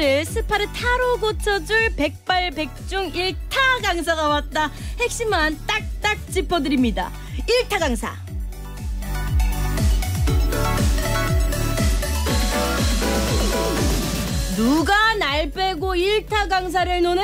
스파를 스파르타로 고쳐줄 백발백중 일타 강사가 왔다. 핵심만 딱딱 짚어드립니다. 일타 강사. 누가 날 빼고 일타 강사를 노네?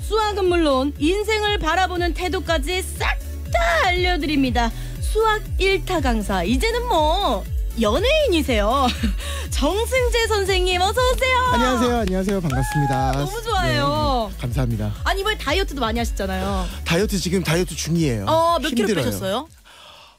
수학은 물론 인생을 바라보는 태도까지 싹 다 알려드립니다. 수학 일타 강사. 이제는 뭐 연예인이세요. 정승재 선생님 어서 오세요. 안녕하세요. 안녕하세요. 반갑습니다. 너무 좋아요. 네, 감사합니다. 아니 이번에 다이어트도 많이 하셨잖아요. 다이어트 지금 다이어트 중이에요. 어, 몇 킬로 빼셨어요?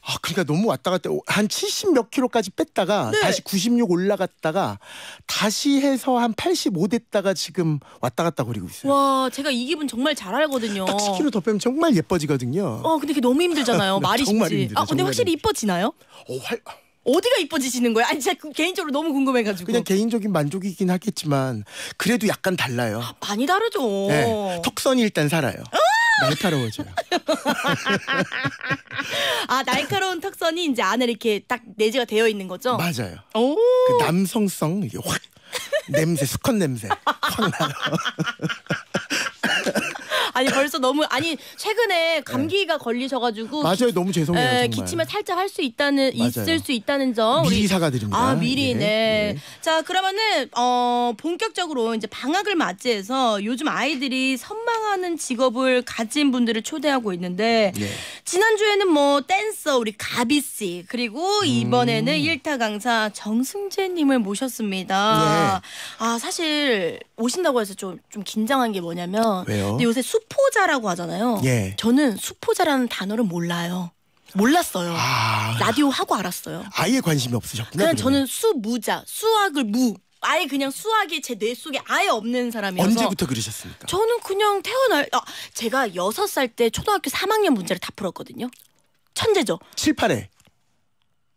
아, 그러니까 너무 왔다 갔다 한 70 몇 킬로까지 뺐다가 네. 다시 96 올라갔다가 다시 해서 한 85 됐다가 지금 왔다 갔다 거리고 있어요. 와, 제가 이 기분 정말 잘 알거든요. 딱 10킬로 더 빼면 정말 예뻐지거든요. 어, 근데 그게 너무 힘들잖아요. 네, 말이 쉽지. 힘들어, 아, 근데 확실히 힘들어. 이뻐지나요? 어, 활... 어디가 이뻐지시는 거예요? 아니 진짜 그 개인적으로 너무 궁금해가지고 그냥 개인적인 만족이긴 하겠지만 그래도 약간 달라요. 아, 많이 다르죠. 네, 턱선이 일단 살아요. 아! 날카로워져요. 아 날카로운 턱선이 이제 안에 이렇게 딱 내재가 되어 있는 거죠? 맞아요. 오. 그 남성성 이게 확 냄새 수컷 냄새 확 나요. 아니 벌써 너무 아니 최근에 네. 감기가 걸리셔가지고 맞아요. 너무 죄송해요. 에, 예, 정말. 기침을 살짝 할 수 있다는 맞아요. 있을 수 있다는 점 미리 사과드립니다. 아 미리 예, 네. 예. 자 그러면은 어 본격적으로 이제 방학을 맞이해서 요즘 아이들이 선망하는 직업을 가진 분들을 초대하고 있는데 예. 지난 주에는 뭐 댄서 우리 가비 씨 그리고 음. 이번에는 일타 강사 정승재님을 모셨습니다. 예. 아 사실 오신다고 해서 좀 좀 긴장한 게 뭐냐면 왜요? 근데 요새 수 수포자라고 하잖아요. 예. 저는 수포자라는 단어를 몰라요. 몰랐어요. 아... 라디오 하고 알았어요. 아예 관심이 없으셨구나. 그냥 저는 수무자, 수학을 무. 아예 그냥 수학이 제 뇌 속에 아예 없는 사람이어서 언제부터 그러셨습니까? 저는 그냥 태어날 아, 제가 여섯 살 때 초등학교 3학년 문제를 다 풀었거든요. 천재죠. 칠판에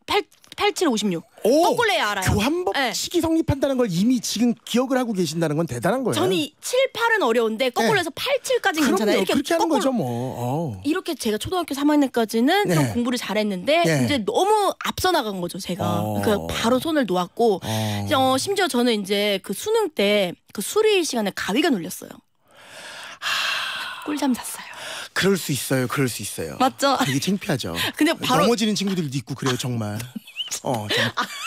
8 8756. 오, 거래야 알아요. 교환법칙이 네. 예. 성립한다는 걸 이미 지금 기억을 하고 계신다는 건 대단한 거예요. 저는 7, 8은 어려운데 거꾸로 서 네. 예. 8, 7까지 괜찮아요. 이렇게 그렇게 하는 거죠 뭐. 오. 이렇게 제가 초등학교 3학년까지는 네. 좀 예. 공부를 잘했는데 이제 너무 앞서 나간 거죠 제가. 그 바로 손을 놓았고 어. 이제 어, 심지어 저는 이제 그 수능 때 그 수리 시간에 가위가 눌렸어요. 하... 꿀잠 잤어요. 그럴 수 있어요. 그럴 수 있어요. 맞죠? 되게 창피하죠. 근데 바로 넘어지는 친구들도 있고 그래요, 정말. 어,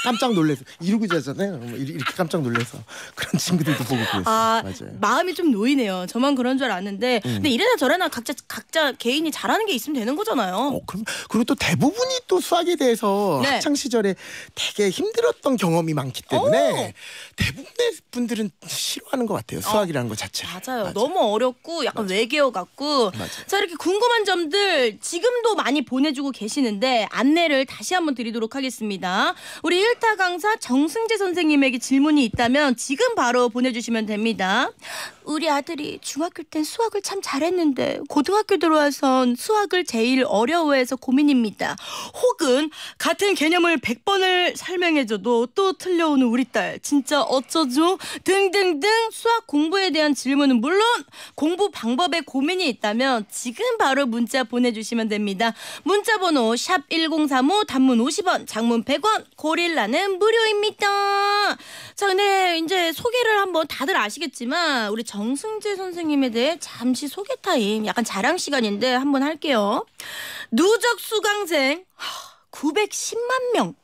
깜짝 놀래서 이러고 자잖아요. 뭐 이렇게 깜짝 놀래서 그런 친구들도 보고 그랬어요. 아, 맞아요. 마음이 좀 놓이네요. 저만 그런 줄 알았는데, 음. 근데 이래나 저래나 각자 각자 개인이 잘하는 게 있으면 되는 거잖아요. 어, 그럼 그리고 또 대부분이 또 수학에 대해서 네. 학창 시절에 되게 힘들었던 경험이 많기 때문에 오. 대부분의 분들은 싫어하는 것 같아요. 어. 수학이라는 어. 것 자체. 맞아요. 맞아요. 너무 어렵고 약간 맞아 외계어 같고. 맞아요. 자 이렇게 궁금한 점들 지금도 많이 보내주고 계시는데 안내를 다시 한번 드리도록 하겠습니다. 있습니다. 우리 1타 강사 정승재 선생님에게 질문이 있다면 지금 바로 보내주시면 됩니다. 우리 아들이 중학교 땐 수학을 참 잘했는데 고등학교 들어와선 수학을 제일 어려워해서 고민입니다. 혹은 같은 개념을 100번을 설명해줘도 또 틀려오는 우리 딸 진짜 어쩌죠? 등등등 수학 공부에 대한 질문은 물론 공부 방법에 고민이 있다면 지금 바로 문자 보내주시면 됩니다. 문자 번호 샵 1035 단문 50원 장문 100원 고릴라는 무료입니다. 자 근데 이제 소개를 한번 다들 아시겠지만 우리 저 정승재 선생님에 대해 잠시 소개 타임, 약간 자랑 시간인데 한번 할게요. 누적 수강생 910만 명.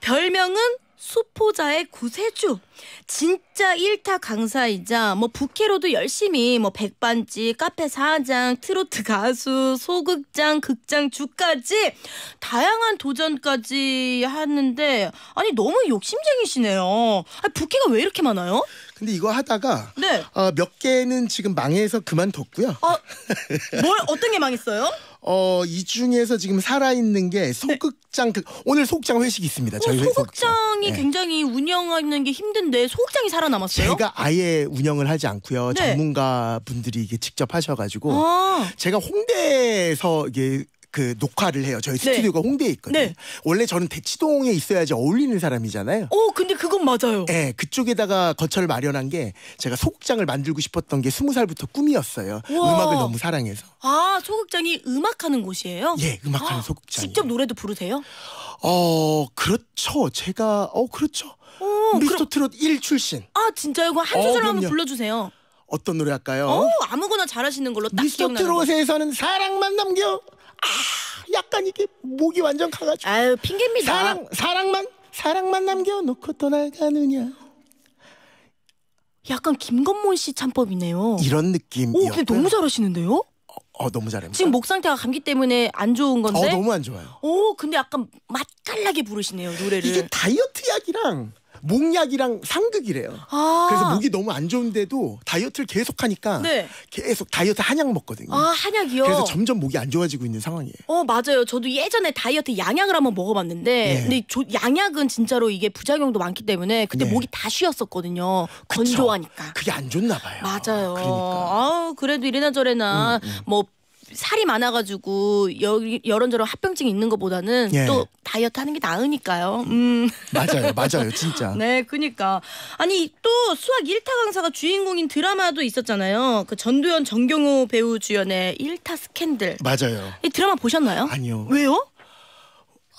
별명은 수포자의 구세주. 진짜 일타 강사이자 뭐 부캐로도 열심히 뭐 백반집, 카페 사장, 트로트 가수, 소극장, 극장 주까지 다양한 도전까지 하는데 아니 너무 욕심쟁이시네요. 아니 부캐가 왜 이렇게 많아요? 근데 이거 하다가 네. 어, 몇 개는 지금 망해서 그만뒀고요. 어, 뭘 어떤 게 망했어요? 어, 이 중에서 지금 살아있는 게 네. 소극장, 그, 오늘 소극장 회식이 있습니다. 어, 저희 회- 소극장이 네. 굉장히 운영하는 게 힘든데 소극장이 살아남았어요? 제가 아예 운영을 하지 않고요. 네. 전문가 분들이 이게 직접 하셔가지고 아, 제가 홍대에서 이게 그 녹화를 해요. 저희 네. 스튜디오가 홍대에 있거든요. 네. 원래 저는 대치동에 있어야지 어울리는 사람이잖아요. 오, 어, 근데 그건 맞아요. 네, 그쪽에다가 거처를 마련한 게 제가 소극장을 만들고 싶었던 게 스무 살부터 꿈이었어요. 우와. 음악을 너무 사랑해서. 아, 소극장이 음악하는 곳이에요? 예, 음악하는 아, 소극장. 직접 노래도 부르세요? 어, 그렇죠. 제가 어, 그렇죠. 미스터 트롯 1 출신. 아, 진짜요? 그거 한 어, 소절 한번 불러주세요. 어떤 노래 할까요? 어, 아무거나 잘하시는 걸로 딱 기억나는 거. 트롯에서는 사랑만 남겨 아, 약간 이게 목이 완전 가가지고 아유 핑계입니다. 사랑 사랑만 사랑만 남겨놓고 떠나가느냐 약간 김건모 씨 찬법이네요. 이런 느낌이요 근데 너무 잘하시는데요? 어, 너무 잘합니다. 지금 목 상태가 감기 때문에 안 좋은 건데. 어, 너무 안 좋아요. 오, 근데 약간 맛깔나게 부르시네요 노래를. 이게 다이어트 약이랑 목약이랑 상극이래요. 아 그래서 목이 너무 안 좋은데도 다이어트를 계속 하니까 네. 계속 다이어트 한약 먹거든요. 아 한약이요. 그래서 점점 목이 안 좋아지고 있는 상황이에요. 어 맞아요. 저도 예전에 다이어트 양약을 한번 먹어봤는데 네. 근데 저 양약은 진짜로 이게 부작용도 많기 때문에 그때 네. 목이 다 쉬었었거든요. 건조하니까. 그 그게 안 좋나 봐요. 맞아요. 그러니까. 아 그래도 이래나 저래나 음, 음. 뭐 살이 많아가지고 여, 여런저런 합병증 이 있는 것보다는 예. 또 다이어트 하는 게 나으니까요. 음. 맞아요, 맞아요, 진짜. 네, 그니까 아니 또 수학 1타 강사가 주인공인 드라마도 있었잖아요. 그 전도연 정경호 배우 주연의 1타 스캔들. 맞아요. 이 드라마 보셨나요? 아니요. 왜요?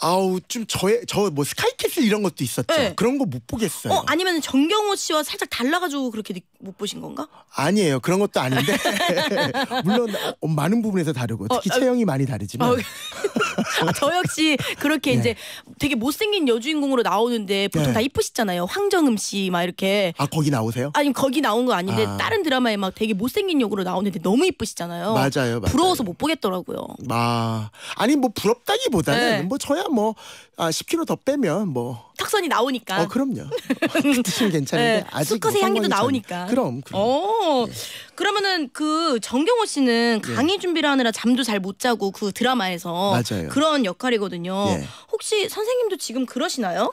아우 좀 저의 저뭐 스카이캐슬 이런 것도 있었죠. 네. 그런 거 못 보겠어요. 어, 아니면 정경호 씨와 살짝 달라가지고 그렇게 못 보신 건가? 아니에요. 그런 것도 아닌데 물론 어, 많은 부분에서 다르고 어, 특히 어, 아, 체형이 많이 다르지만 어, 그 아, 저 역시 그렇게 네. 이제 되게 못생긴 여주인공으로 나오는데 보통 네. 다 이쁘시잖아요. 황정음 씨 막 이렇게. 아 거기 나오세요? 아니 거기 나온 거 아닌데 아. 다른 드라마에 막 되게 못생긴 역으로 나오는데 너무 이쁘시잖아요. 맞아요, 맞아요. 부러워서 못 보겠더라고요. 아 아니 뭐 부럽다기보다는 네. 뭐 저야 뭐 아, 10kg 더 빼면 뭐. 탁선이 나오니까. 어 그럼요. 어, 드시면 괜찮은데 네. 아직 수컷의 뭐 향기도 나오니까. 그럼. 그럼. 오, 어. 네. 예. 그러면은 그 정경호 씨는 예. 강의 준비를 하느라 잠도 잘 못 자고 그 드라마에서 맞아요. 그런 역할이거든요. 예. 혹시 선생님도 지금 그러시나요?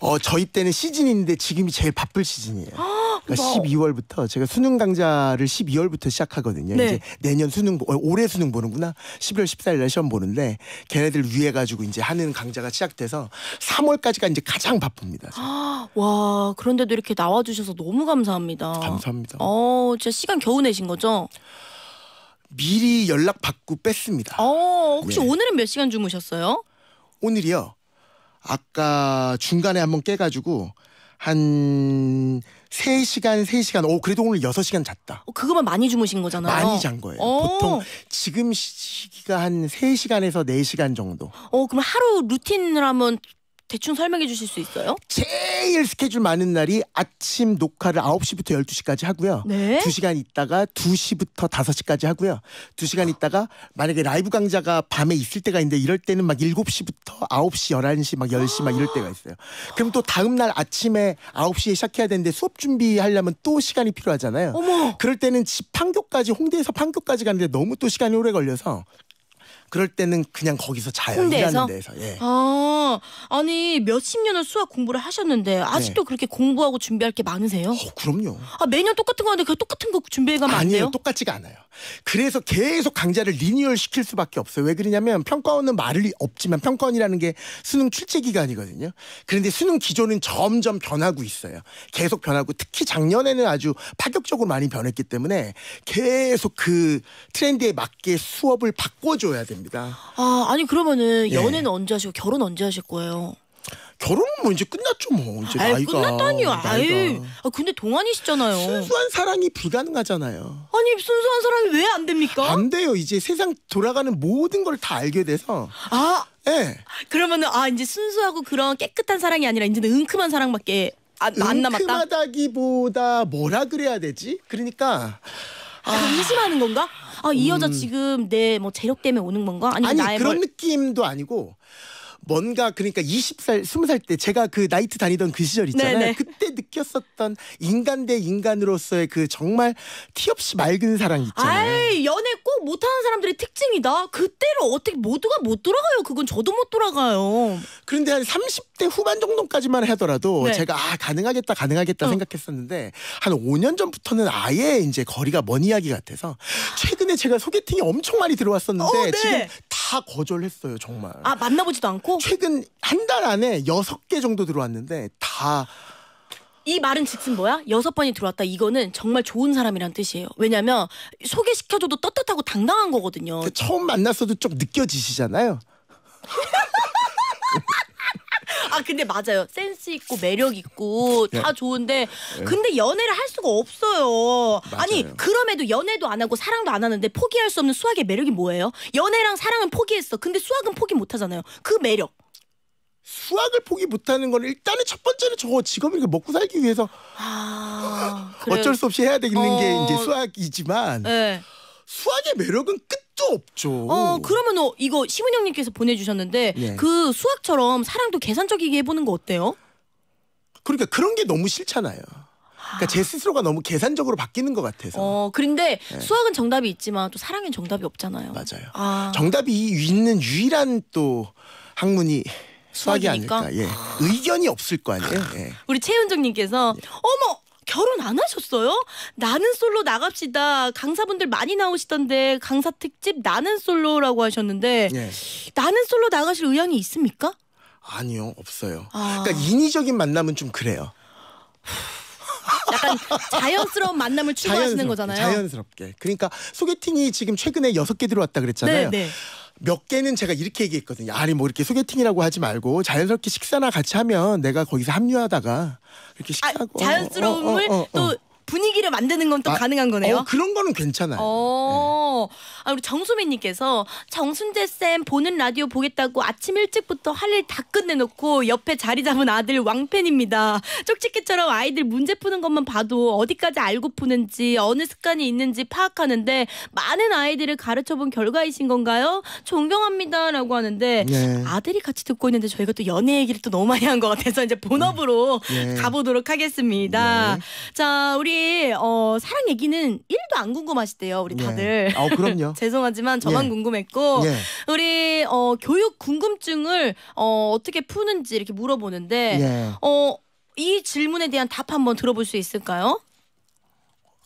어, 저희 때는 시즌인데 지금이 제일 바쁠 시즌이에요. 아, 그러니까 뭐. 12월부터 제가 수능 강좌를 12월부터 시작하거든요. 네. 이제 내년 수능 어, 올해 수능 보는구나. 11월 14일 날 시험 보는데 걔네들 위해 가지고 이제 하는 강좌가 시작돼서 3월까지가 이제 가장 바쁩니다. 아, 와 그런데도 이렇게 나와주셔서 너무 감사합니다. 감사합니다. 어 진짜 시간 겨우 내신 거죠? 미리 연락 받고 뺐습니다. 어 혹시 네. 오늘은 몇 시간 주무셨어요? 오늘이요. 아까 중간에 한번 깨가지고 한 3시간, 3시간. 오, 그래도 오늘 6시간 잤다. 어, 그거만 많이 주무신 거잖아요. 많이 잔 거예요. 오. 어. 보통 지금 시기가 한 3시간에서 4시간 정도. 어, 그럼 하루 루틴을 하면 대충 설명해 주실 수 있어요? 제일 스케줄 많은 날이 아침 녹화를 9시부터 12시까지 하고요. 네? 2시간 있다가 2시부터 5시까지 하고요. 2시간 있다가 만약에 라이브 강좌가 밤에 있을 때가 있는데 이럴 때는 막 7시부터 9시, 11시, 막 10시 막 이럴 때가 있어요. 그럼 또 다음 날 아침에 9시에 시작해야 되는데 수업 준비하려면 또 시간이 필요하잖아요. 어머. 그럴 때는 집 판교까지 홍대에서 판교까지 가는데 너무 또 시간이 오래 걸려서 그럴 때는 그냥 거기서 자요. 홍대에서? 일하는 데서. 예. 아, 아니 몇십 년을 수학 공부를 하셨는데 아직도 네. 그렇게 공부하고 준비할 게 많으세요? 어, 그럼요. 아 매년 똑같은 거 하는데 그 똑같은 거 준비해가면 안 돼요? 아니요 똑같지가 않아요. 그래서 계속 강좌를 리뉴얼 시킬 수밖에 없어요. 왜 그러냐면 평가원은 말이 없지만 평가원이라는 게 수능 출제 기간이거든요. 그런데 수능 기조는 점점 변하고 있어요. 계속 변하고 특히 작년에는 아주 파격적으로 많이 변했기 때문에 계속 그 트렌드에 맞게 수업을 바꿔줘야 됩니다. 있습니다. 아, 아니 그러면은 예. 연애는 언제 하시고 결혼 언제 하실 거예요? 결혼은 뭐 이제 끝났죠 뭐 이제 아유, 나이가 끝났다니요. 아유, 아 근데 동안이시잖아요. 순수한 사랑이 불가능하잖아요. 아니 순수한 사랑이 왜 안 됩니까? 안 돼요. 이제 세상 돌아가는 모든 걸 다 알게 돼서 아, 예. 그러면은 아 이제 순수하고 그런 깨끗한 사랑이 아니라 이제는 은큼한 사랑밖에 아, 안 남았다. 은큼하다기보다 뭐라 그래야 되지? 그러니까 아. 의심하는 건가? 아 이 여자 음. 지금 내 뭐 재력 때문에 오는 건가? 아니면 아니 나의 그런 뭘... 뭐 느낌도 아니고 뭔가 그러니까 20살, 20살 때 제가 그 나이트 다니던 그 시절 있잖아요. 네네. 그때 느꼈었던 인간 대 인간으로서의 그 정말 티 없이 맑은 사랑 있잖아요. 아이, 연애 꼭 못하는 사람들의 특징이다. 그때를 어떻게 모두가 못 돌아가요. 그건 저도 못 돌아가요. 그런데 한 30대 후반 정도까지만 하더라도 네. 제가 아 가능하겠다 가능하겠다 어. 생각했었는데 한 5년 전부터는 아예 이제 거리가 먼 이야기 같아서 최근에 제가 소개팅이 엄청 많이 들어왔었는데 어, 네. 지금 다 거절했어요, 정말. 아 만나보지도 않고? 최근 한 달 안에 여섯 개 정도 들어왔는데 다 이 말은 즉슨 뭐야? 여섯 번이 들어왔다. 이거는 정말 좋은 사람이란 뜻이에요. 왜냐면 소개시켜줘도 떳떳하고 당당한 거거든요. 처음 만났어도 좀 느껴지시잖아요. 아 근데 맞아요. 센스 있고 매력 있고 다 네. 좋은데 네. 근데 연애를 할 수가 없어요. 아니 그럼에도 연애도 안 하고 사랑도 안 하는데 포기할 수 없는 수학의 매력이 뭐예요? 연애랑 사랑은 포기했어. 근데 수학은 포기 못 하잖아요. 그 매력. 수학을 포기 못하는 건 일단은 첫 번째는 저거 직업이니까 먹고 살기 위해서 아, 어쩔 수 없이 해야 되겠는 어... 게 이제 수학이지만 네. 수학의 매력은 끝. 또 없죠. 어 그러면 어, 이거 시문영님께서 보내주셨는데 예. 그 수학처럼 사랑도 계산적이게 해보는 거 어때요? 그러니까 그런 게 너무 싫잖아요. 그러니까 제 스스로가 너무 계산적으로 바뀌는 것 같아서. 어, 그런데 네. 수학은 정답이 있지만 또 사랑엔 정답이 없잖아요. 맞아요. 아. 정답이 있는 유일한 또 학문이 수학이니까? 아닐까. 예. 의견이 없을 거 아니에요. 예. 우리 최윤정님께서 예. 어머 결혼 안 하셨어요? 나는 솔로 나갑시다. 강사분들 많이 나오시던데 강사 특집 나는 솔로라고 하셨는데 예. 나는 솔로 나가실 의향이 있습니까? 아니요, 없어요. 아. 그러니까 인위적인 만남은 좀 그래요. 약간 자연스러운 만남을 추구하시는 자연스럽게, 거잖아요. 자연스럽게. 그러니까 소개팅이 지금 최근에 여섯 개 들어왔다 그랬잖아요. 네, 네. 몇 개는 제가 이렇게 얘기했거든요. 아니 뭐 이렇게 소개팅이라고 하지 말고 자연스럽게 식사나 같이 하면 내가 거기서 합류하다가 이렇게 아, 식사하고 아, 자연스러움을 어, 어, 어, 또 분위기를 만드는 건또 아, 가능한 거네요. 어, 그런 거는 괜찮아요. 어, 네. 아, 우리 정수민님께서 정순재 쌤 보는 라디오 보겠다고 아침 일찍부터 할 일 다 끝내놓고 옆에 자리 잡은 아들 왕팬입니다. 쪽집기처럼 아이들 문제 푸는 것만 봐도 어디까지 알고 푸는지 어느 습관이 있는지 파악하는데 많은 아이들을 가르쳐본 결과이신 건가요? 존경합니다라고 하는데 네. 아들이 같이 듣고 있는데 저희가 또 연애 얘기를 또 너무 많이 한 것 같아서 이제 본업으로 음. 네. 가보도록 하겠습니다. 네. 자, 우리 우리 어, 사랑 얘기는 1도 안 궁금하시대요. 우리 네. 다들. 예. 아, 그럼요. 죄송하지만 저만 예. 궁금했고 예. 우리 어, 교육 궁금증을 어, 어떻게 푸는지 이렇게 물어보는데 예. 어, 이 질문에 대한 답 한번 들어볼 수 있을까요?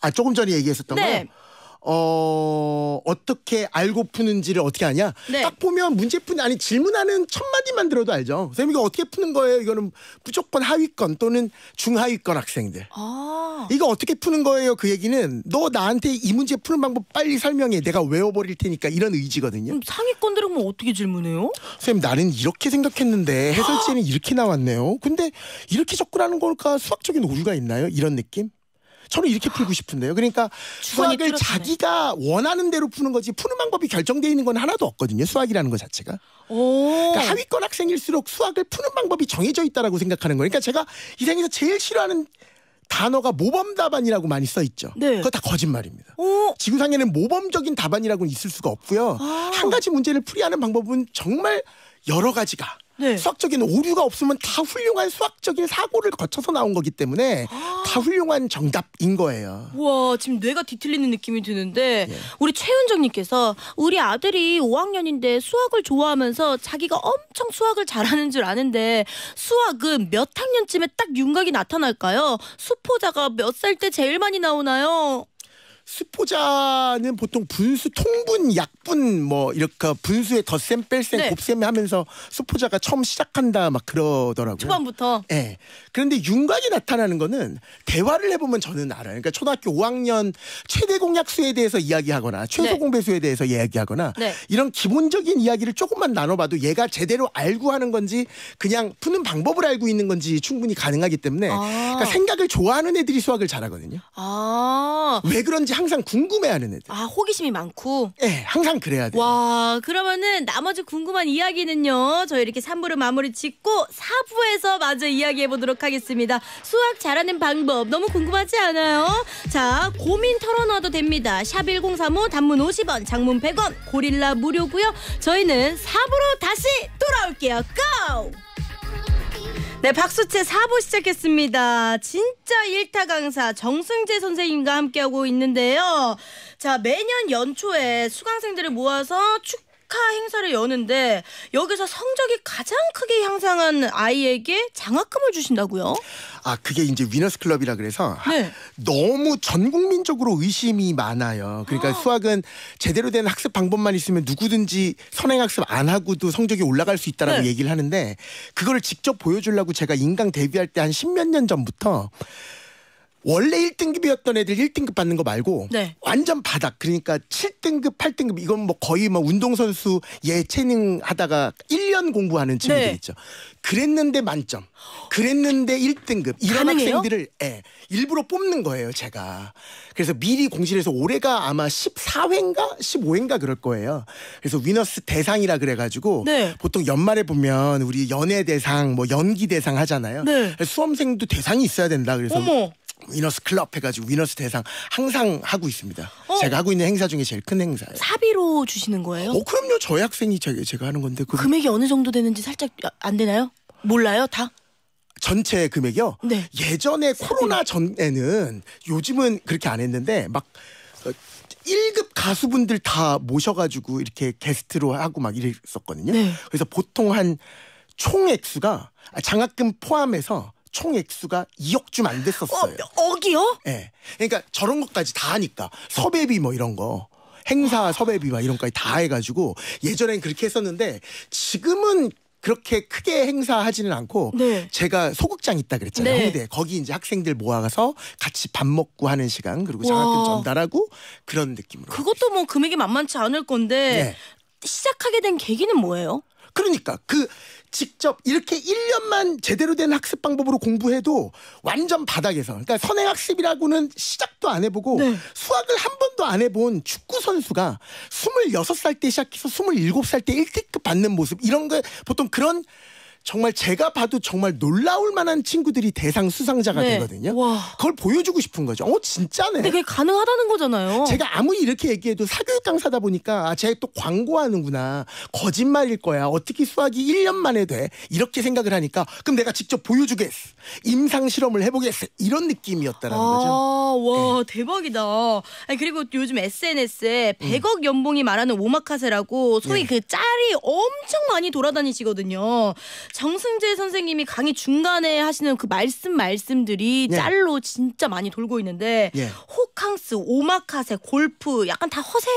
아, 조금 전에 얘기했었던 네. 거요? 어, 어떻게 알고 푸는지를 어떻게 아냐? 네. 딱 보면 문제 푸는 아니 질문하는 첫 마디만 들어도 알죠. 선생님 이거 어떻게 푸는 거예요? 이거는 무조건 하위권 또는 중하위권 학생들. 아. 이거 어떻게 푸는 거예요? 그 얘기는 너 나한테 이 문제 푸는 방법 빨리 설명해. 내가 외워버릴 테니까 이런 의지거든요. 그럼 상위권들은 그 어떻게 질문해요? 선생님 나는 이렇게 생각했는데 해설지에는 이렇게 나왔네요. 근데 이렇게 접근하는 걸까 수학적인 오류가 있나요? 이런 느낌? 저는 이렇게 풀고 싶은데요. 그러니까 수학을 자기가 원하는 대로 푸는 거지 푸는 방법이 결정되어 있는 건 하나도 없거든요. 수학이라는 것 자체가. 그러니까 하위권 학생일수록 수학을 푸는 방법이 정해져 있다라고 생각하는 거예요. 그러니까 제가 이 생에서 제일 싫어하는 단어가 모범 답안이라고 많이 써 있죠. 네. 그거 다 거짓말입니다. 오. 지구상에는 모범적인 답안이라고는 있을 수가 없고요. 아. 한 가지 문제를 풀이하는 방법은 정말 여러 가지가 네. 수학적인 오류가 없으면 다 훌륭한 수학적인 사고를 거쳐서 나온 거기 때문에 아. 다 훌륭한 정답인 거예요. 와 지금 뇌가 뒤틀리는 느낌이 드는데 예. 우리 최윤정님께서 우리 아들이 5학년인데 수학을 좋아하면서 자기가 엄청 수학을 잘하는 줄 아는데 수학은 몇 학년쯤에 딱 윤곽이 나타날까요? 수포자가 몇 살 때 제일 많이 나오나요? 수포자는 보통 분수 통분 약분 뭐 이렇게 분수에 덧셈 뺄셈 네. 곱셈 하면서 수포자가 처음 시작한다 막 그러더라고요. 초반부터. 예. 네. 그런데 윤곽이 나타나는 거는 대화를 해보면 저는 알아요. 그러니까 초등학교 5학년 최대 공약수에 대해서 이야기하거나 최소 네. 공배수에 대해서 이야기하거나 네. 이런 기본적인 이야기를 조금만 나눠봐도 얘가 제대로 알고 하는 건지 그냥 푸는 방법을 알고 있는 건지 충분히 가능하기 때문에 아. 그러니까 생각을 좋아하는 애들이 수학을 잘하거든요. 아. 왜 그런지 항상 궁금해하는 애들. 아 호기심이 많고. 네, 항상 그래야 돼요. 와 그러면은 나머지 궁금한 이야기는요. 저희 이렇게 3부를 마무리 짓고 4부에서 마저 이야기해 보도록 하겠습니다. 수학 잘하는 방법 너무 궁금하지 않아요? 자 고민 털어놔도 됩니다. 샵 #1035 단문 50원, 장문 100원, 고릴라 무료고요. 저희는 4부로 다시 돌아올게요. 고! 네, 박수채 4부 시작했습니다. 진짜 1타 강사 정승재 선생님과 함께하고 있는데요. 자, 매년 연초에 수강생들을 모아서 축 축하 행사를 여는데 여기서 성적이 가장 크게 향상한 아이에게 장학금을 주신다고요? 아 그게 이제 위너스 클럽이라 그래서 네. 너무 전 국민적으로 의심이 많아요. 그러니까 아. 수학은 제대로 된 학습 방법만 있으면 누구든지 선행 학습 안 하고도 성적이 올라갈 수 있다라고 네. 얘기를 하는데 그거 직접 보여주려고 제가 인강 데뷔할 때 한 십몇 년 전부터 원래 1등급이었던 애들 1등급 받는 거 말고 네. 완전 바닥 그러니까 7등급, 8등급 이건 뭐 거의 뭐 운동선수 예체능 하다가 1년 공부하는 네. 친구들 네. 있죠. 그랬는데 만점, 그랬는데 1등급 이런 가능해요? 학생들을 예, 일부러 뽑는 거예요 제가. 그래서 미리 공실해서 올해가 아마 14회인가 15회인가 그럴 거예요. 그래서 위너스 대상이라 그래가지고 네. 보통 연말에 보면 우리 연예 대상, 뭐 연기 대상 하잖아요. 네. 수험생도 대상이 있어야 된다 그래서. 어머. 위너스 클럽 해가지고 위너스 대상 항상 하고 있습니다. 어? 제가 하고 있는 행사 중에 제일 큰 행사예요. 사비로 주시는 거예요? 어 그럼요. 저희 학생이 제가, 제가 하는 건데 그 금액이 어느 정도 되는지 살짝 아, 안 되나요? 몰라요 다? 전체 금액이요? 네. 예전에 코로나 전에는 요즘은 그렇게 안 했는데 막 1급 어, 가수분들 다 모셔가지고 이렇게 게스트로 하고 막 이랬었거든요. 네. 그래서 보통 한 총액수가 장학금 포함해서 총 액수가 2억 좀 안 됐었어요. 어, 억이요? 예. 네. 그러니까 저런 것까지 다 하니까 섭외비 뭐 이런 거. 행사 섭외비 막 이런 거까지 다 해가지고 예전엔 그렇게 했었는데 지금은 그렇게 크게 행사하지는 않고 네. 제가 소극장 있다 그랬잖아요. 네. 홍대 거기 이제 학생들 모아서 가 같이 밥 먹고 하는 시간 그리고 장학금 전달하고 그런 느낌으로. 그것도 뭐 금액이 만만치 않을 건데 네. 시작하게 된 계기는 뭐예요? 그러니까 그 직접 이렇게 1년만 제대로 된 학습 방법으로 공부해도 완전 바닥에서 그러니까 선행 학습이라고는 시작도 안 해보고 네. 수학을 한 번도 안 해본 축구 선수가 26살 때 시작해서 27살 때 1등급 받는 모습 이런 게 보통 그런 정말 제가 봐도 정말 놀라울 만한 친구들이 대상 수상자가 네. 되거든요. 와. 그걸 보여주고 싶은 거죠. 어 진짜네. 근데 그게 가능하다는 거잖아요. 제가 아무리 이렇게 얘기해도 사교육 강사다 보니까 아, 제가 또 광고하는구나. 거짓말일 거야. 어떻게 수학이 1년 만에 돼. 이렇게 생각을 하니까 그럼 내가 직접 보여주겠어. 임상 실험을 해보겠어. 이런 느낌이었다라는 아, 거죠. 와 네. 대박이다. 아니, 그리고 요즘 SNS에 100억 음. 연봉이 말하는 오마카세라고 소위 네. 그 짤이 엄청 많이 돌아다니시거든요. 정승재 선생님이 강의 중간에 하시는 그 말씀 말씀들이 네. 짤로 진짜 많이 돌고 있는데 네. 호캉스, 오마카세, 골프 약간 다 허세.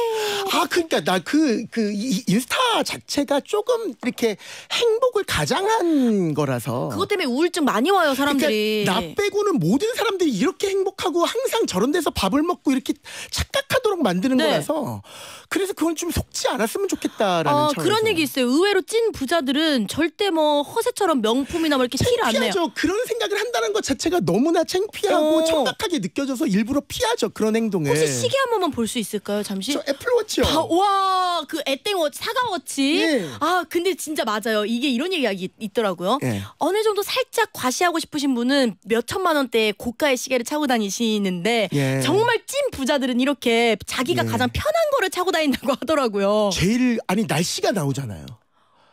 아 그러니까 나 그그 그 인스타 자체가 조금 이렇게 행복을 가장한 거라서 그것 때문에 우울증 많이 와요 사람들이. 그러니까 나 빼고는 모든 사람들이 이렇게 행복하고 항상 저런 데서 밥을 먹고 이렇게 착각하도록 만드는 네. 거라서 그래서 그건 좀 속지 않았으면 좋겠다라는. 아, 그런 얘기 있어요. 의외로 찐 부자들은 절대 뭐 허세처럼 명품이나 뭐 이렇게 티를 안 내요. 그런 생각을 한다는 것 자체가 너무나 창피하고 어. 청각하게 느껴져서 일부러 피하죠 그런 행동을. 혹시 시계 한 번만 볼 수 있을까요 잠시? 저 애플워치요. 아, 와그 애땡워치 사과워치. 예. 아 근데 진짜 맞아요 이게 이런 이야기 있더라고요. 예. 어느 정도 살짝 과시하고 싶으신 분은 몇 천만 원대 고가의 시계를 차고 다니시는데 예. 정말 찐 부자들은 이렇게 자기가 네. 가장 편한 거를 차고 다닌다고 하더라고요. 제일 아니 날씨가 나오잖아요.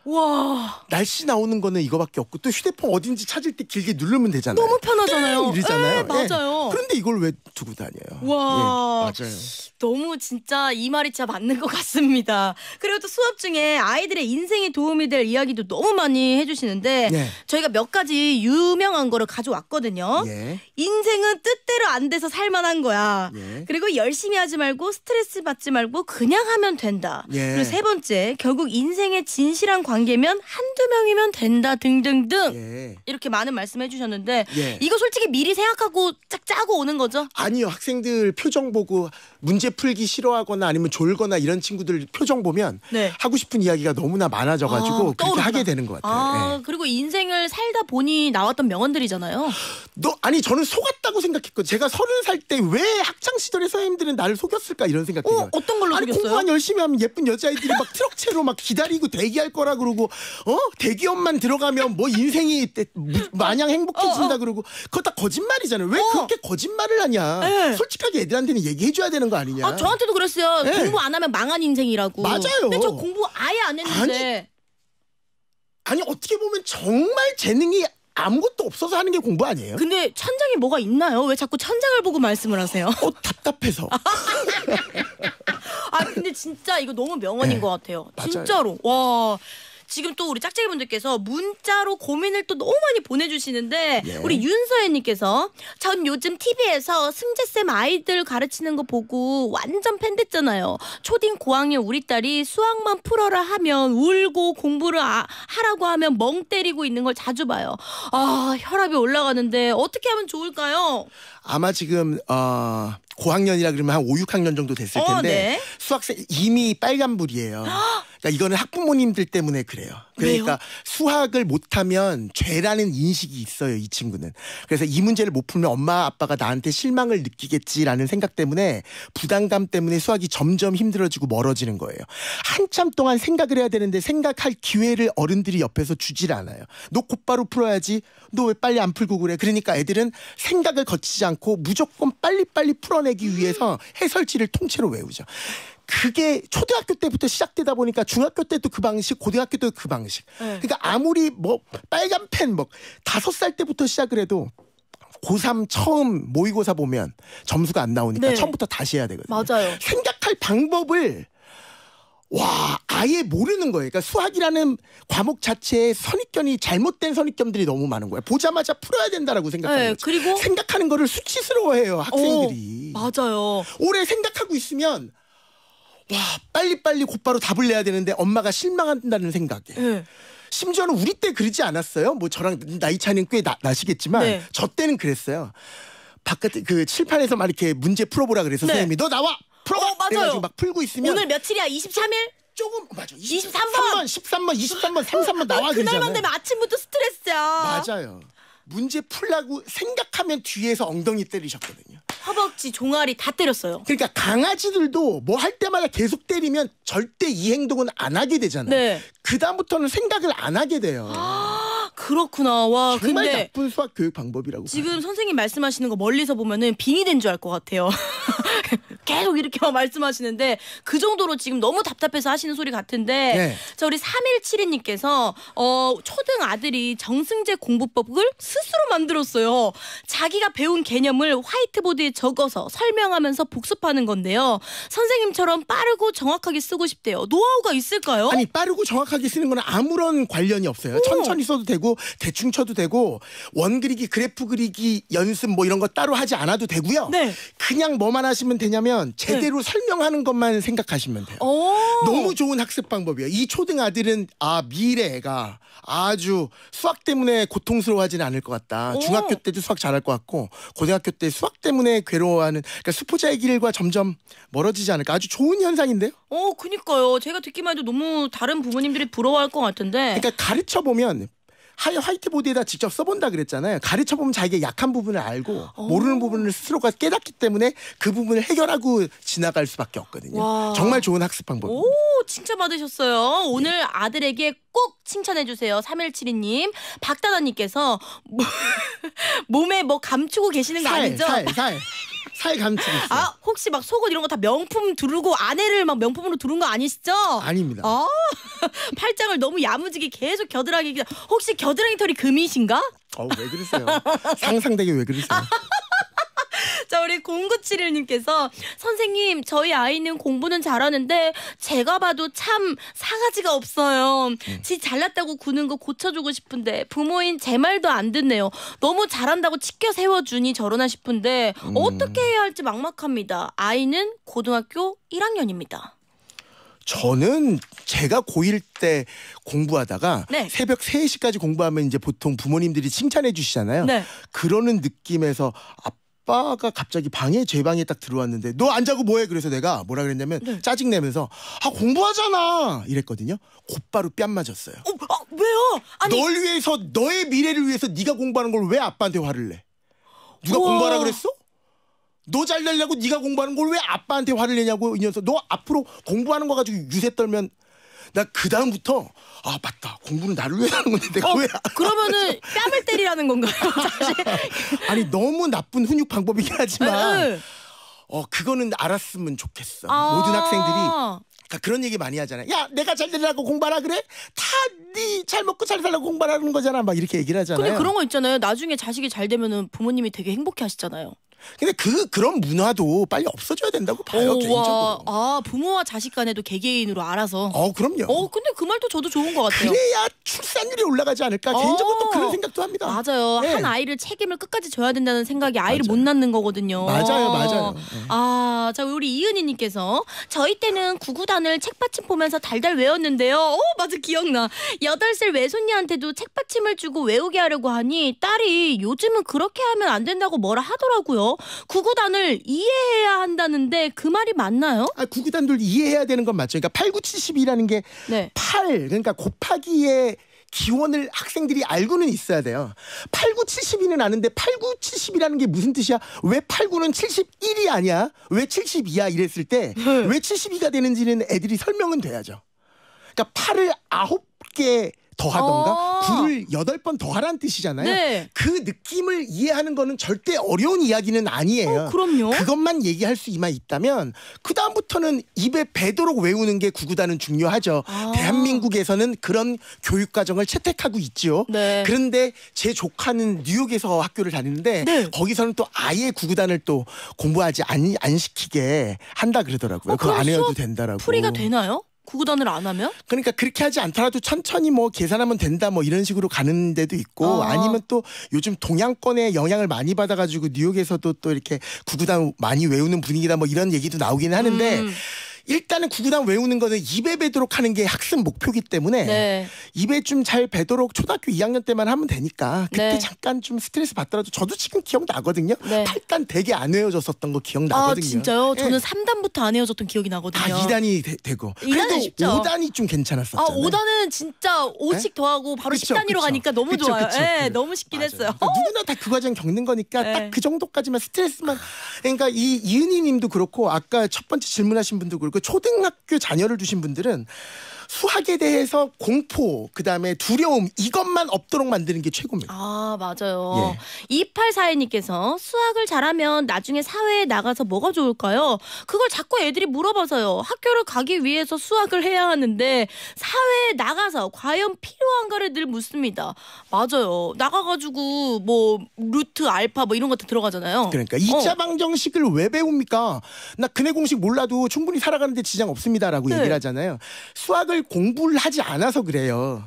와. 날씨 나오는 거는 이거밖에 없고 또 휴대폰 어딘지 찾을 때 길게 누르면 되잖아요. 너무 편하잖아요. 이잖아요 네, 맞아요. 예. 그런데 이걸 왜 두고 다녀요? 와. 예. 맞아요. 너무 진짜 이 말이 진짜 맞는 것 같습니다. 그리고 또 수업 중에 아이들의 인생에 도움이 될 이야기도 너무 많이 해주시는데 예. 저희가 몇 가지 유명한 거를 가져왔거든요. 예. 인생은 뜻대로 안 돼서 살만한 거야. 예. 그리고 열심히 하지 말고 스트레스 받지 말고 그냥 하면 된다. 예. 그리고 세 번째 결국 인생의 진실한 관계 관계면 한두 명이면 된다 등등등 예. 이렇게 많은 말씀해 주셨는데 예. 이거 솔직히 미리 생각하고 짝 짜고 오는 거죠? 아니요 학생들 표정 보고 문제 풀기 싫어하거나 아니면 졸거나 이런 친구들 표정 보면 네. 하고 싶은 이야기가 너무나 많아져가지고 아, 그렇게 하게 되는 것 같아요. 아, 예. 그리고 인생을 살다 보니 나왔던 명언들이잖아요. 너 아니 저는 속았다고 생각했거든요 제가 서른 살 때 왜 학창 시절에 선생님들은 나를 속였을까 이런 생각. 어 어떤 걸로 아니, 속였어요? 공부만 열심히 하면 예쁜 여자아이들이 막 트럭 체로막 기다리고 대기할 거라고. 그러고 어 대기업만 들어가면 뭐 인생이 마냥 행복해진다 어, 어. 그러고 그거 다 거짓말이잖아요. 왜 어. 그렇게 거짓말을 하냐? 네. 솔직하게 애들한테는 얘기해줘야 되는 거 아니냐? 아, 저한테도 그랬어요. 예. 공부 안 하면 망한 인생이라고. 맞아요. 근데 저 공부 아예 안 했는데. 아니 어떻게 보면 정말 재능이 아무것도 없어서 하는 게 공부 아니에요? 근데 천장에 뭐가 있나요? 왜 자꾸 천장을 보고 말씀을 하세요? 어 답답해서 아 근데 진짜 이거 너무 명언인 예. 것 같아요. 맞아요. 진짜로. 와 지금 또 우리 짝짝이 분들께서 문자로 고민을 또 너무 많이 보내주시는데 예. 우리 윤서연님께서 전 요즘 TV에서 승재쌤 아이들 가르치는 거 보고 완전 팬 됐잖아요. 초딩 고학년 우리 딸이 수학만 풀어라 하면 울고 공부를 아, 하라고 하면 멍 때리고 있는 걸 자주 봐요. 아 혈압이 올라가는데 어떻게 하면 좋을까요? 아마 지금 어, 고학년이라 그러면 한 5, 6학년 정도 됐을 어, 텐데 어, 네. 수학생 이미 빨간불이에요. 어, 그러니까 이거는 학부모님들 때문에 그래요. 그러니까 왜요? 수학을 못하면 죄라는 인식이 있어요. 이 친구는. 그래서 이 문제를 못 풀면 엄마 아빠가 나한테 실망을 느끼겠지라는 생각 때문에 부담감 때문에 수학이 점점 힘들어지고 멀어지는 거예요. 한참 동안 생각을 해야 되는데 생각할 기회를 어른들이 옆에서 주질 않아요. 너 곧바로 풀어야지. 너 왜 빨리 안 풀고 그래? 그러니까 애들은 생각을 거치지 않고 무조건 빨리빨리 풀어내기 위해서 해설지를 통째로 외우죠. 그게 초등학교 때부터 시작되다 보니까 중학교 때도 그 방식, 고등학교 때도 그 방식. 네. 그러니까 아무리 뭐 빨간 펜뭐 다섯 살 때부터 시작을 해도 고3 처음 모의고사 보면 점수가 안 나오니까 네. 처음부터 다시 해야 되거든요. 맞아요. 생각할 방법을 와 아예 모르는 거예요. 그러니까 수학이라는 과목 자체에 선입견이 잘못된 선입견들이 너무 많은 거예요. 보자마자 풀어야 된다라고 생각하는 네, 거죠. 그리고 생각하는 거를 수치스러워해요 학생들이. 어, 맞아요. 오래 생각하고 있으면 와 빨리빨리 곧바로 답을 내야 되는데 엄마가 실망한다는 생각에 네. 심지어는 우리 때 그러지 않았어요 뭐 저랑 나이 차이는 꽤 나, 나시겠지만 네. 저 때는 그랬어요 바깥에 그 칠판에서 막 이렇게 문제 풀어보라 그래서 네. 선생님이 너 나와 풀어봐 어, 맞아요. 막 풀고 있으면 오늘 며칠이야 23일? 조금 맞아 23, 23번 13번 23번 33번 나와 그러잖아요 그날만 되면 아침부터 스트레스야 맞아요 문제 풀라고 생각하면 뒤에서 엉덩이 때리셨거든요 허벅지, 종아리 다 때렸어요. 그러니까 강아지들도 뭐 할 때마다 계속 때리면 절대 이 행동은 안 하게 되잖아요. 네. 그 다음부터는 생각을 안 하게 돼요. 아. 그렇구나. 와, 정말 근데 나쁜 수학 교육 방법이라고. 지금 봐요. 선생님 말씀하시는 거 멀리서 보면은 빙이 된 줄 알 것 같아요. 계속 이렇게 말씀하시는데 그 정도로 지금 너무 답답해서 하시는 소리 같은데 네. 자 우리 3172님께서 어 초등 아들이 정승제 공부법을 스스로 만들었어요. 자기가 배운 개념을 화이트보드에 적어서 설명하면서 복습하는 건데요. 선생님처럼 빠르고 정확하게 쓰고 싶대요. 노하우가 있을까요? 아니 빠르고 정확하게 쓰는 건 아무런 관련이 없어요. 오. 천천히 써도 되고 대충 쳐도 되고 원 그리기, 그래프 그리기 연습 뭐 이런 거 따로 하지 않아도 되고요. 네. 그냥 뭐만 하시면 되냐면 네. 제대로 네. 설명하는 것만 생각하시면 돼요. 너무 좋은 학습 방법이에요. 이 초등 아들은 아 미래 애가 아주 수학 때문에 고통스러워하지는 않을 것 같다. 중학교 때도 수학 잘할 것 같고 고등학교 때 수학 때문에 괴로워하는 그러니까 수포자의 길과 점점 멀어지지 않을까. 아주 좋은 현상인데요. 어, 그니까요. 제가 듣기만 해도 너무 다른 부모님들이 부러워할 것 같은데. 그러니까 가르쳐 보면 하이 화이트보드에다 직접 써본다 그랬잖아요. 가르쳐 보면 자기의 약한 부분을 알고 오. 어. 모르는 부분을 스스로가 깨닫기 때문에 그 부분을 해결하고 지나갈 수밖에 없거든요. 와. 정말 좋은 학습 방법. 오, 칭찬 받으셨어요. 오늘 네. 아들에게 꼭 칭찬해 주세요. 3172님, 박다다님께서 몸에 뭐 감추고 계시는 거 살, 아니죠? 살, 살. 살 감추고 있어요. 아 혹시 막 속옷 이런 거 다 명품 두르고 아내를 막 명품으로 두른 거 아니시죠? 아닙니다. 아 팔짱을 너무 야무지게 계속 겨드랑이 혹시 겨드랑이 털이 금이신가? 어왜 그러세요? 상상되게 왜 그러세요? 자, 우리 0971님께서 선생님, 저희 아이는 공부는 잘하는데 제가 봐도 참 사가지가 없어요. 음. 지 잘났다고 구는 거 고쳐주고 싶은데 부모인 제 말도 안 듣네요. 너무 잘한다고 치켜 세워주니 저러나 싶은데 음. 어떻게 해야 할지 막막합니다. 아이는 고등학교 1학년입니다. 저는 제가 고1 때 공부하다가 네. 새벽 3시까지 공부하면 이제 보통 부모님들이 칭찬해 주시잖아요. 네. 그러는 느낌에서 아, 아빠가 갑자기 방에 제 방에 딱 들어왔는데 너 안 자고 뭐해? 그래서 내가 뭐라 그랬냐면 네. 짜증 내면서 아 공부하잖아 이랬거든요. 곧바로 뺨 맞았어요. 어, 아, 왜요? 아니... 널 위해서 너의 미래를 위해서 네가 공부하는 걸 왜 아빠한테 화를 내? 누가 우와. 공부하라 그랬어? 너 잘 되려고 네가 공부하는 걸 왜 아빠한테 화를 내냐고 이 녀석. 너 앞으로 공부하는 거 가지고 유세 떨면 나그 다음부터 아 맞다 공부는 나를 위해 하는 건데 내가 어, 왜안 그러면은 뺨을 때리라는 건가요? 사실? 아니 너무 나쁜 훈육 방법이긴 하지만 어 그거는 알았으면 좋겠어 아. 모든 학생들이 그러니까 그런 얘기 많이 하잖아. 요 야, 내가 잘 되려고 공부하라 그래? 다 네 잘 먹고 잘 살라고 공부하라는 거잖아. 막 이렇게 얘기를 하잖아요. 근데 그런 거 있잖아요. 나중에 자식이 잘 되면은 부모님이 되게 행복해 하시잖아요. 근데 그 그런 문화도 빨리 없어져야 된다고 봐요 오, 개인적으로. 아 부모와 자식 간에도 개개인으로 알아서. 어 그럼요. 어 근데 그 말도 저도 좋은 것 같아요. 그래야 출산율이 올라가지 않을까 개인적으로 또 그런 어, 생각도 합니다. 맞아요. 네. 한 아이를 책임을 끝까지 져야 된다는 생각이 아이를 맞아요. 못 낳는 거거든요. 맞아요, 맞아요. 어. 예. 아자 우리 이은희님께서 저희 때는 구구단을 책받침 보면서 달달 외웠는데요. 어 맞아 기억나. 여덟 살 외손녀한테도 책받침을 주고 외우게 하려고 하니 딸이 요즘은 그렇게 하면 안 된다고 뭐라 하더라고요. 있어 구구단을 이해해야 한다는데 그 말이 맞나요? 아, 구구단들 이해해야 되는 건 맞죠. 그러니까 8972라는 게 8 그러니까 곱하기의 기원을 학생들이 알고는 있어야 돼요. 8972는 아는데 8970이라는 게 무슨 뜻이야? 왜 89는 71이 아니야? 왜 72야? 이랬을 때 왜 72가 되는지는 애들이 설명은 돼야죠. 그러니까 8을 9개 더 하던가 아. 구를 여덟 번더 하란 뜻이잖아요. 네. 그 느낌을 이해하는 거는 절대 어려운 이야기는 아니에요. 어, 그럼요. 그것만 얘기할 수 이만 있다면 그 다음부터는 입에 배도록 외우는 게 구구단은 중요하죠. 아. 대한민국에서는 그런 교육 과정을 채택하고 있죠 네. 그런데 제 조카는 뉴욕에서 학교를 다니는데 네. 거기서는 또 아예 구구단을 또 공부하지 안, 안 시키게 한다 그러더라고요. 어, 그거 안 해도 된다라고. 풀이가 되나요? 구구단을 안 하면? 그러니까 그렇게 하지 않더라도 천천히 뭐 계산하면 된다 뭐 이런 식으로 가는 데도 있고 어. 아. 니면또 요즘 동양권의 영향을 많이 받아가지고 뉴욕에서도 또 이렇게 구구단 많이 외우는 분위기다 뭐 이런 얘기도 나오긴 하는데 음. 일단은 구구단 외우는 거는 입에 배도록 하는 게 학습 목표기 때문에 네. 입에 좀잘 배도록 초등학교 2학년 때만 하면 되니까 그때 네. 잠깐 좀 스트레스 받더라도 저도 지금 기억나거든요. 네. 8단 되게 안 외워졌었던 거 기억나거든요. 아 진짜요? 네. 저는 3단부터 안 외워졌던 기억이 나거든요. 아 2단이 되, 고 그래도 쉽죠. 5단이 좀 괜찮았었잖아요. 아 5단은 진짜 5씩 더하고 바로 그쵸, 10단위로 그쵸. 가니까 너무 그쵸, 좋아요. 예, 너무 쉽긴 맞아요. 했어요. 그러니까 누구나 다 그 과정 겪는 거니까 네. 딱그 정도까지만 스트레스만 그러니까 이 이은희 님도 그렇고 아까 첫 번째 질문하신 분도 그렇고 그 초등학교 자녀를 두신 분들은 수학에 대해서 공포 그다음에 두려움 이것만 없도록 만드는 게 최고입니다. 아 맞아요. 예. 2842님께서 수학을 잘하면 나중에 사회에 나가서 뭐가 좋을까요? 그걸 자꾸 애들이 물어봐서요. 학교를 가기 위해서 수학을 해야 하는데 사회에 나가서 과연 필요한가를 늘 묻습니다. 맞아요. 나가가지고 뭐 루트 알파 뭐 이런 것도 들어가잖아요. 그러니까 2차 어. 방정식을 왜 배웁니까? 나 근해 공식 몰라도 충분히 살아가는데 지장 없습니다라고 네. 얘기를 하잖아요. 수학을 이 공부를 하지 않아서 그래요.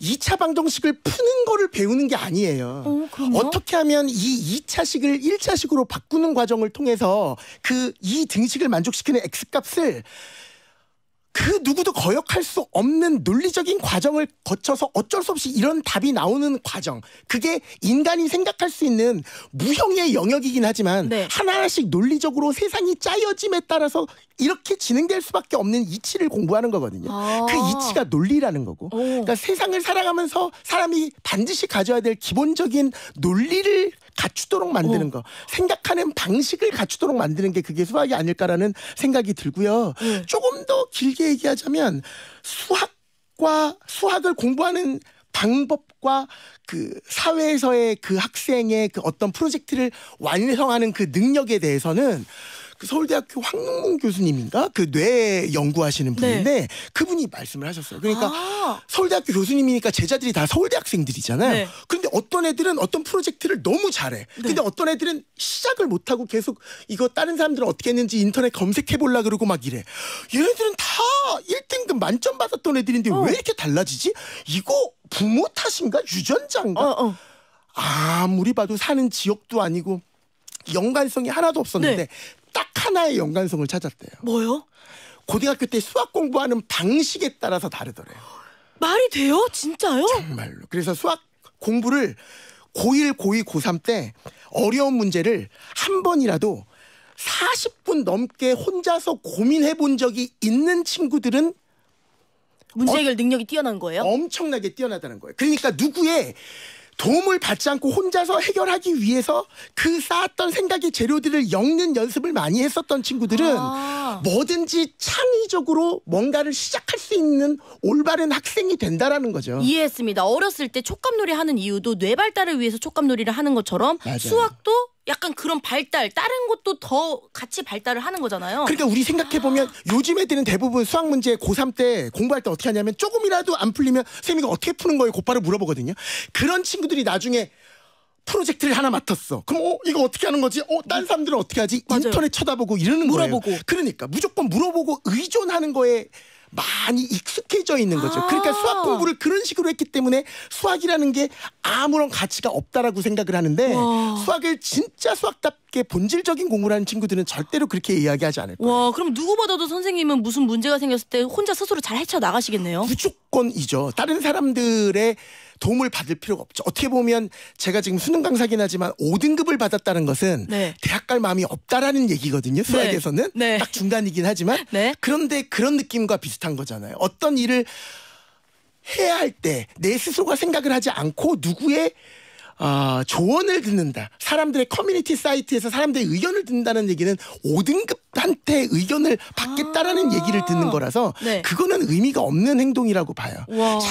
2차 방정식을 푸는 거를 배우는 게 아니에요. 어, 떻게 하면 이 2차식을 1차식으로 바꾸는 과정을 통해서 그 이 등식을 만족시키는 x값을 그 누구도 거역할 수 없는 논리적인 과정을 거쳐서 어쩔 수 없이 이런 답이 나오는 과정. 그게 인간이 생각할 수 있는 무형의 영역이긴 하지만 네. 하나하나씩 논리적으로 세상이 짜여짐에 따라서 이렇게 진행될 수밖에 없는 이치를 공부하는 거거든요. 아. 그 이치가 논리라는 거고. 오. 그러니까 세상을 살아가면서 사람이 반드시 가져야 될 기본적인 논리를 갖추도록 만드는 어. 거 생각하는 방식을 갖추도록 만드는 게 그게 수학이 아닐까라는 생각이 들고요. 네. 조금 더 길게 얘기하자면 수학과 수학을 공부하는 방법과 그 사회에서의 그 학생의 그 어떤 프로젝트를 완성하는 그 능력에 대해서는 그 서울대학교 황능문 교수님인가 그 뇌 연구하시는 네. 분인데 네. 그분이 말씀을 하셨어요. 그러니까 아 서울대학교 교수님이니까 제자들이 다 서울대 학생들이잖아요. 네. 그데 어떤 애들은 어떤 프로젝트를 너무 잘해. 네. 근데 어떤 애들은 시작을 못 하고 계속 이거 다른 사람들은 어떻게 했는지 인터넷 검색해 볼라 그러고 막 이래. 얘네들은 다 1등급 만점 받았던 애들인데 어. 왜 이렇게 달라지지? 이거 부모 탓인가 유전자인가? 어, 어. 아무리 봐도 사는 지역도 아니고 연관성이 하나도 없었는데 네. 딱 하나의 연관성을 찾았대요. 뭐요? 고등학교 때 수학 공부하는 방식에 따라서 다르더래요. 말이 돼요? 진짜요? 정말로. 그래서 수학 공부를 고1, 고2, 고3 때 어려운 문제를 한 번이라도 40분 넘게 혼자서 고민해 본 적이 있는 친구들은 문제 해결 능력이 뛰어난 거예요? 엄청나게 뛰어나다는 거예요. 그러니까 누구의 도움을 받지 않고 혼자서 해결하기 위해서 그 쌓았던 생각의 재료들을 엮는 연습을 많이 했었던 친구들은 아. 뭐든지 창의적으로 뭔가를 시작할 수 있는 올바른 학생이 된다라는 거죠. 이해했습니다. 어렸을 때 촉감놀이 하는 이유도 뇌 발달을 위해서 촉감놀이를 하는 것처럼 맞아요. 수학도 약간 그런 발달 다른 것도 더 같이 발달을 하는 거잖아요. 그러니까 우리 생각해 보면 아. 요즘 애들은 대부분 수학 문제 고3 때 공부할 때 어떻게 하냐면 조금이라도 안 풀리면 선생님 이가 어떻게 푸는 거예요 곧바로 물어보거든요. 그런 친구들이 나중에 프로젝트를 하나 맡았어. 그럼 어 이거 어떻게 하는 거지? 어딴 사람들은 어떻게 하지? 맞아요. 인터넷 쳐다보고 이러는 물어보고. 거예요. 그러니까 무조건 물어보고 의존하는 거에 많이 익숙해져 있는 거죠. 그러니까 아 그러니까 수학 공부를 그런 식으로 했기 때문에 수학이라는 게 아무런 가치가 없다라고 생각을 하는데 수학을 진짜 수학답게 본질적인 공부를 하는 친구들은 절대로 그렇게 이야기하지 않을 거예요. 와, 그럼 누구보다도 선생님은 무슨 문제가 생겼을 때 혼자 스스로 잘 헤쳐 나가시겠네요. 무조건이죠. 다른 사람들의 도움을 받을 필요가 없죠. 어떻게 보면 제가 지금 수능 강사긴 하지만 5등급을 받았다는 것은 네. 대학 갈 마음이 없다라는 얘기거든요. 수학에서는 네. 네. 딱 중간이긴 하지만 네. 그런데 그런 느낌과 비슷한 거잖아요. 어떤 일을 해야 할 때 내 스스로가 생각을 하지 않고 누구의 어, 조언을 듣는다. 사람들의 커뮤니티 사이트에서 사람들의 의견을 듣는다는 얘기는 5등급한테 의견을 받겠다라는 아 얘기를 듣는 거라서 네. 그거는 의미가 없는 행동이라고 봐요.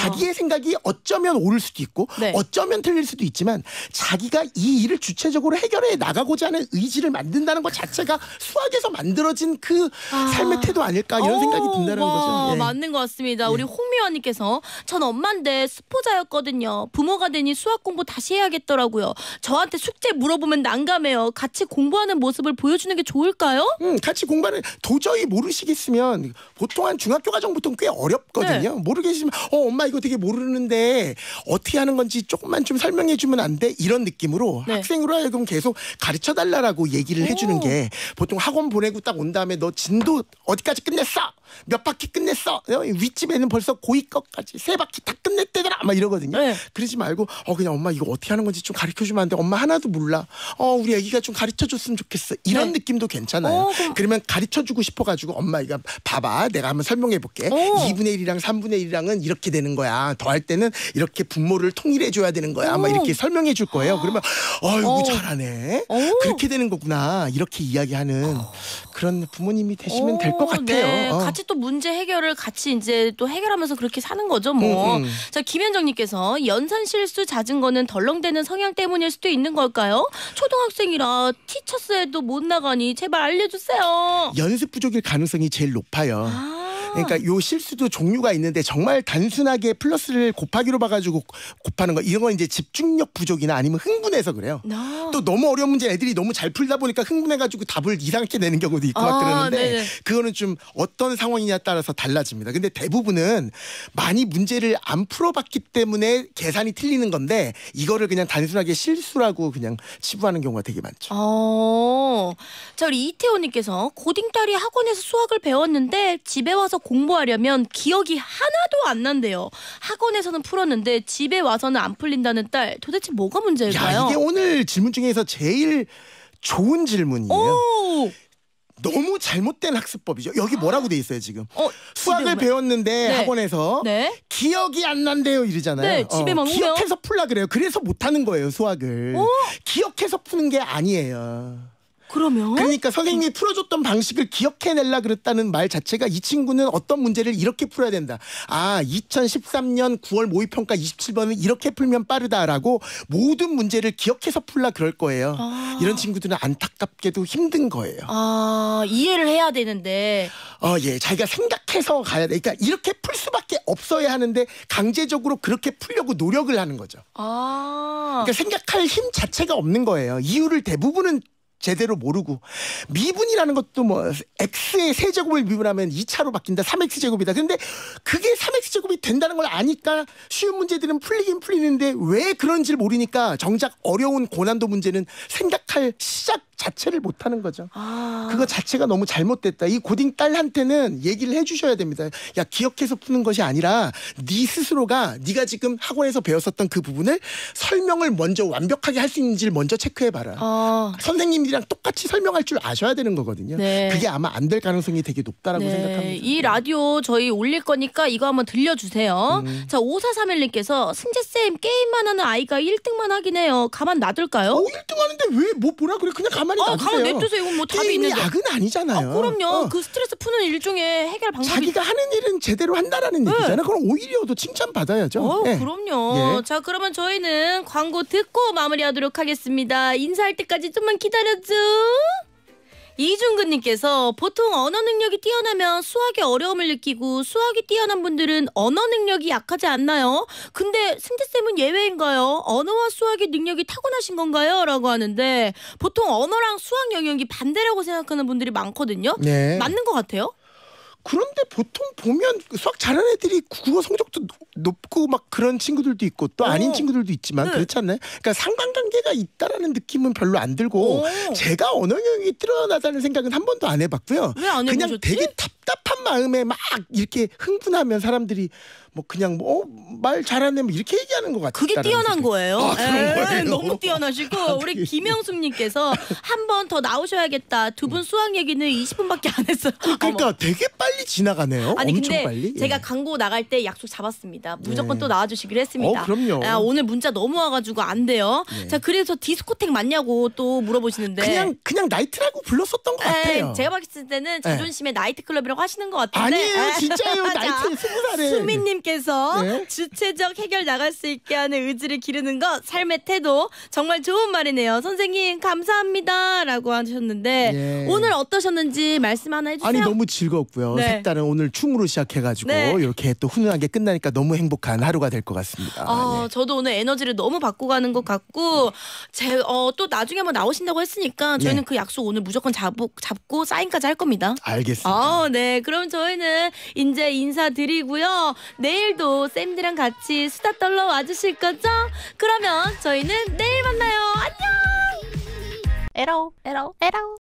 자기의 생각이 어쩌면 옳을 수도 있고 네. 어쩌면 틀릴 수도 있지만 자기가 이 일을 주체적으로 해결해 나가고자 하는 의지를 만든다는 것 자체가 수학에서 만들어진 그아 삶의 태도 아닐까 이런 생각이 든다는 거죠. 예. 맞는 것 같습니다. 예. 우리 홍미원님께서 전 엄마인데 스포자였거든요 부모가 되니 수학 공부 다시 해야겠 하겠더라고요. 저한테 숙제 물어보면 난감해요. 같이 공부하는 모습을 보여주는 게 좋을까요? 음, 같이 공부하는 도저히 모르시겠으면 보통 한 중학교 과정 보통 꽤 어렵거든요. 네. 모르겠으면 어 엄마 이거 되게 모르는데 어떻게 하는 건지 조금만 좀 설명해 주면 안 돼? 이런 느낌으로 네. 학생으로 하여금 계속 가르쳐 달라라고 얘기를 해 주는 게 보통 학원 보내고 딱 온 다음에 너 진도 어디까지 끝냈어? 몇 바퀴 끝냈어? 어, 윗집에는 벌써 고위 것까지 세 바퀴 다 끝냈대더라. 아마 이러거든요. 네. 그러지 말고 어 그냥 엄마 이거 어떻게 하는 건지 좀 가르쳐 주면 안 돼. 엄마 하나도 몰라. 어, 우리 아기가 좀 가르쳐 줬으면 좋겠어. 이런 네. 느낌도 괜찮아요. 오, 어, 그럼... 그러면 가르쳐 주고 싶어 가지고 엄마 이거 봐봐. 내가 한번 설명해 볼게. 2분의 어. 1이랑 3분의 1이랑은 이렇게 되는 거야. 더할 때는 이렇게 분모를 통일해 줘야 되는 거야. 아마 어. 이렇게 설명해 줄 거예요. 그러면 어이구 오. 잘하네. 오. 그렇게 되는 거구나. 이렇게 이야기하는 그런 부모님이 되시면 될 것 같아요. 네. 어. 같이 또 문제 해결을 같이 이제 또 해결하면서 그렇게 사는 거죠, 뭐. 음, 음. 자, 김현정 님께서 연산 실수 잦은 거는 덜렁대는 하는 성향 때문일 수도 있는 걸까요? 초등학생이라 티처스에도 못 나가니 제발 알려주세요. 연습 부족일 가능성이 제일 높아요. 아. 그러니까 요 실수도 종류가 있는데 정말 단순하게 플러스를 곱하기로 봐가지고 곱하는 거 이런 건 이제 집중력 부족이나 아니면 흥분해서 그래요. n 아. 또 너무 어려운 문제 애들이 너무 잘 풀다 보니까 흥분해가지고 답을 이상하게 내는 경우도 있고 막 아, 그러는데 네네. 그거는 좀 어떤 상황이냐 따라서 달라집니다. 근데 대부분은 많이 문제를 안 풀어봤기 때문에 계산이 틀리는 건데 이거를 그냥 단순하게 실수라고 그냥 치부하는 경우가 되게 많죠. 어. 자 우리 이태호님께서 고딩 딸이 학원에서 수학을 배웠는데 집에 와서 집에서 공부하려면 기억이 하나도 안 난대요. 학원에서는 풀었는데 집에 와서는 안 풀린다는 딸 도대체 뭐가 문제일까요? 야, 이게 오늘 질문 중에서 제일 좋은 질문이에요. 오! 너무 잘못된 학습법이죠. 여기 뭐라고 돼 있어요 지금? 어, 수학을 배웠는데 네. 학원에서 네. 기억이 안 난대요 이러잖아요. 네, 집에 어, 기억해서 풀라 그래요. 그래서 못하는 거예요 수학을. 오? 기억해서 푸는 게 아니에요. 그러면? 그러니까 선생님이 풀어줬던 방식을 기억해낼라 그랬다는 말 자체가 이 친구는 어떤 문제를 이렇게 풀어야 된다. 아, 2013년 9월 모의평가 27번은 이렇게 풀면 빠르다라고 모든 문제를 기억해서 풀라 그럴 거예요. 아. 이런 친구들은 안타깝게도 힘든 거예요. 아, 이해를 해야 되는데. 어, 예. 자기가 생각해서 가야 돼. 그러니까 이렇게 풀 수밖에 없어야 하는데 강제적으로 그렇게 풀려고 노력을 하는 거죠. 아. 그러니까 생각할 힘 자체가 없는 거예요. 이유를 대부분은 제대로 모르고 미분이라는 것도 뭐 x의 세제곱을 미분하면 2차로 바뀐다 3x 제곱이다 근데 그게 3x 제곱이 된다는 걸 아니까 쉬운 문제들은 풀리긴 풀리는데 왜 그런지를 모르니까 정작 어려운 고난도 문제는 생각할 시작 자체를 못하는 거죠 아... 그거 자체가 너무 잘못됐다 이 고딩 딸한테는 얘기를 해주셔야 됩니다 야 기억해서 푸는 것이 아니라 네 스스로가 네가 지금 학원에서 배웠었던 그 부분을 설명을 먼저 완벽하게 할 수 있는지를 먼저 체크해봐라 아... 선생님 본인이랑 똑같이 설명할 줄 아셔야 되는 거거든요. 네. 그게 아마 안 될 가능성이 되게 높다라고 네. 생각합니다. 이 라디오 저희 올릴 거니까 이거 한번 들려주세요. 음. 자, 5431님께서 승재쌤 게임만 하는 아이가 1등만 하긴 해요. 가만 놔둘까요? 어, 1등 하는데 왜뭐 보라 그래? 그냥 가만히 어, 놔두세요. 가만 냅두세요. 이건 뭐 답이 있는데. 악은 아니잖아요. 아, 그럼요. 어. 그 스트레스 푸는 일종의 해결 방법이 자기가 하는 일은 제대로 한다라는 네. 얘기잖아요. 그럼 오히려 더 칭찬받아야죠. 어, 네. 그럼요. 예. 자, 그러면 저희는 광고 듣고 마무리하도록 하겠습니다. 인사할 때까지 좀만 기다려 쭈쭈. 이중근님께서 보통 언어 능력이 뛰어나면 수학에 어려움을 느끼고 수학이 뛰어난 분들은 언어 능력이 약하지 않나요? 근데 승태쌤은 예외인가요? 언어와 수학의 능력이 타고나신 건가요? 라고 하는데 보통 언어랑 수학 영역이 반대라고 생각하는 분들이 많거든요. 네. 맞는 것 같아요? 그런데 보통 보면 수학 잘하는 애들이 국어 성적도 높고 막 그런 친구들도 있고 또 어. 아닌 오. 친구들도 있지만 네. 그렇지 않나요? 그러니까 상관관계가 있다라는 느낌은 별로 안 들고 오. 제가 언어영역이 뛰어나다는 생각은 한 번도 안 해봤고요. 왜안 그냥 되게 답답한 마음에 막 이렇게 흥분하면 사람들이 뭐 그냥 뭐말 어, 잘하네 뭐 이렇게 얘기하는 것 같아요. 그게 뛰어난 거예요. 아, 에이, 네, 거예요. 너무 뛰어나시고 아, 우리 김영숙님께서 한 번 더 나오셔야겠다. 두분 음. 수학 얘기는 20분밖에 안 했어요. 그러니까 어머. 되게 빨리 지나가네요. 아니 엄청 근데 빨리? 제가 예. 광고 나갈 때 약속 잡았습니다. 무조건 네. 또 나와주시기로 했습니다. 어, 그럼요. 아, 오늘 문자 너무 와가지고 안 돼요. 네. 자 그래서 디스코텍 맞냐고 또 물어보시는데 그냥 그냥 나이트라고 불렀었던 것 네, 같아요. 에이, 제가 봤을 때는 자존심에 네. 나이트클럽이라고 하시는 것 같은데 아니에요 아, 진짜요 나이트 스무 살에 수민님께서 네. 주체적 해결 나갈 수 있게 하는 의지를 기르는 것 삶의 태도 정말 좋은 말이네요. 선생님 감사합니다라고 하셨는데 예. 오늘 어떠셨는지 말씀 하나 해주세요. 아니 너무 즐겁고요. 네. 네. 색다른 오늘 춤으로 시작해가지고 네. 이렇게 또 훈훈하게 끝나니까 너무 행복한 하루가 될 것 같습니다. 아, 네. 저도 오늘 에너지를 너무 받고 가는 것 같고 제, 어, 또 나중에 한번 나오신다고 했으니까 예. 저희는 그 약속 오늘 무조건 잡고, 잡고 사인까지 할 겁니다. 알겠습니다. 아, 네. 그럼 저희는 이제 인사드리고요. 내일도 쌤들이랑 같이 수다 떨러 와주실 거죠? 그러면 저희는 내일 만나요. 안녕! 에러, 에러, 에러.